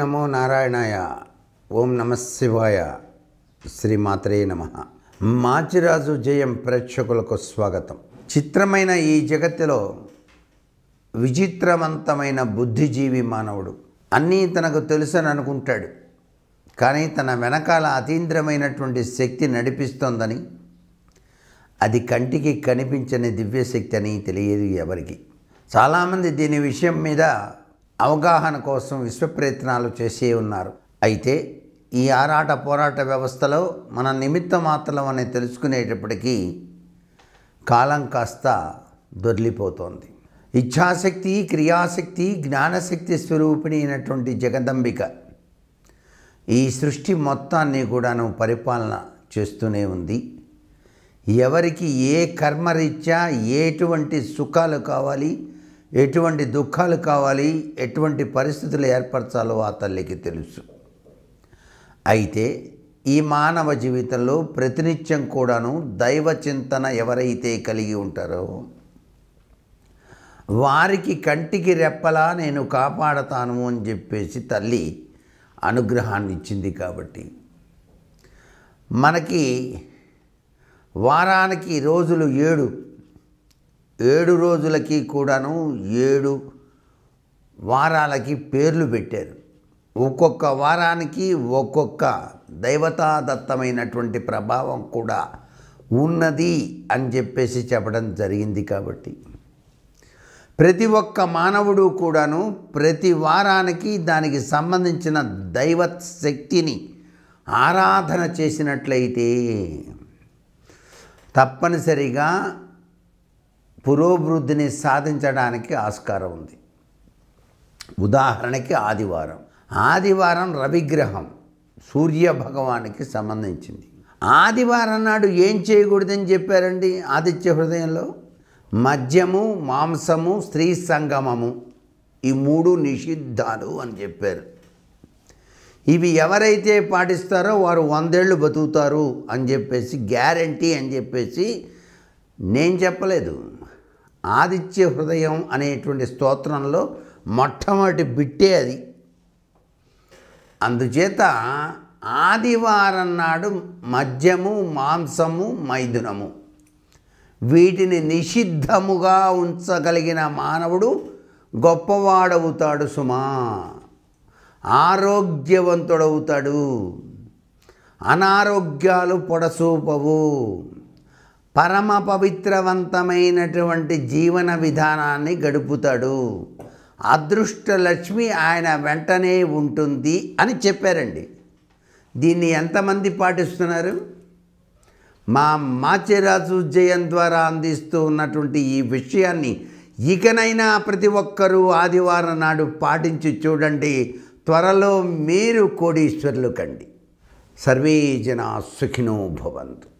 నమో నారాయణాయ ఓం నమ శివాయ శ్రీమాత్రే నమ మాచిరాజు జయం ప్రేక్షకులకు స్వాగతం చిత్రమైన ఈ జగత్తులో విచిత్రవంతమైన బుద్ధిజీవి మానవుడు అన్నీ తనకు తెలుసని అనుకుంటాడు కానీ తన వెనకాల అతీంద్రమైనటువంటి శక్తి నడిపిస్తోందని అది కంటికి కనిపించని దివ్యశక్తి అని తెలియదు ఎవరికి చాలామంది దీని విషయం మీద అవగాహన కోసం విశ్వప్రయత్నాలు చేసే ఉన్నారు అయితే ఈ ఆరాట పోరాట వ్యవస్థలో మన నిమిత్త మాత్రం అని తెలుసుకునేటప్పటికీ కాలం కాస్త దొర్లిపోతోంది ఇచ్ఛాశక్తి క్రియాశక్తి జ్ఞానశక్తి స్వరూపిణి అయినటువంటి జగదంబిక ఈ సృష్టి మొత్తాన్ని కూడాను పరిపాలన చేస్తూనే ఉంది ఎవరికి ఏ కర్మరీత్యా ఎటువంటి సుఖాలు కావాలి ఎటువంటి దుఃఖాలు కావాలి ఎటువంటి పరిస్థితులు ఏర్పరచాలో ఆ తల్లికి తెలుసు అయితే ఈ మానవ జీవితంలో ప్రతినిత్యం కూడాను దైవ చింతన ఎవరైతే కలిగి ఉంటారో వారికి కంటికి రెప్పలా నేను కాపాడతాను అని చెప్పేసి తల్లి అనుగ్రహాన్ని ఇచ్చింది కాబట్టి మనకి వారానికి రోజులు ఏడు ఏడు రోజులకి కూడాను ఏడు వారాలకి పేర్లు పెట్టారు ఒక్కొక్క వారానికి ఒక్కొక్క దైవతాదత్తమైనటువంటి ప్రభావం కూడా ఉన్నది అని చెప్పేసి చెప్పడం జరిగింది కాబట్టి ప్రతి ఒక్క మానవుడు కూడాను ప్రతి వారానికి దానికి సంబంధించిన దైవ శక్తిని ఆరాధన చేసినట్లయితే తప్పనిసరిగా పురోభివృద్ధిని సాధించడానికి ఆస్కారం ఉంది ఉదాహరణకి ఆదివారం ఆదివారం రవిగ్రహం సూర్య భగవానికి సంబంధించింది ఆదివారం నాడు ఏం చేయకూడదని చెప్పారండి ఆదిత్య హృదయంలో మద్యము మాంసము స్త్రీ సంగమము ఈ మూడు నిషిద్ధాలు అని చెప్పారు ఇవి ఎవరైతే పాటిస్తారో వారు వందేళ్ళు బతుకుతారు అని చెప్పేసి గ్యారంటీ అని చెప్పేసి నేను చెప్పలేదు ఆదిత్య హృదయం అనేటువంటి స్తోత్రంలో మొట్టమొదటి బిట్టే అది అందుచేత ఆదివారం నాడు మద్యము మాంసము మైథునము వీటిని నిషిద్ధముగా ఉంచగలిగిన మానవుడు గొప్పవాడవుతాడు సుమా ఆరోగ్యవంతుడవుతాడు అనారోగ్యాలు పొడసూపవు పరమ పవిత్రవంతమైనటువంటి జీవన విధానాన్ని గడుపుతాడు అదృష్ట లక్ష్మి ఆయన వెంటనే ఉంటుంది అని చెప్పారండి దీన్ని ఎంతమంది పాటిస్తున్నారు మా మాచిరాజు జయం ద్వారా అందిస్తూ ఉన్నటువంటి ఈ విషయాన్ని ఇకనైనా ప్రతి ఒక్కరూ ఆదివారం నాడు పాటించి చూడండి త్వరలో మీరు కోటీశ్వరులు కండి సర్వే జనా సుఖినో భవంతు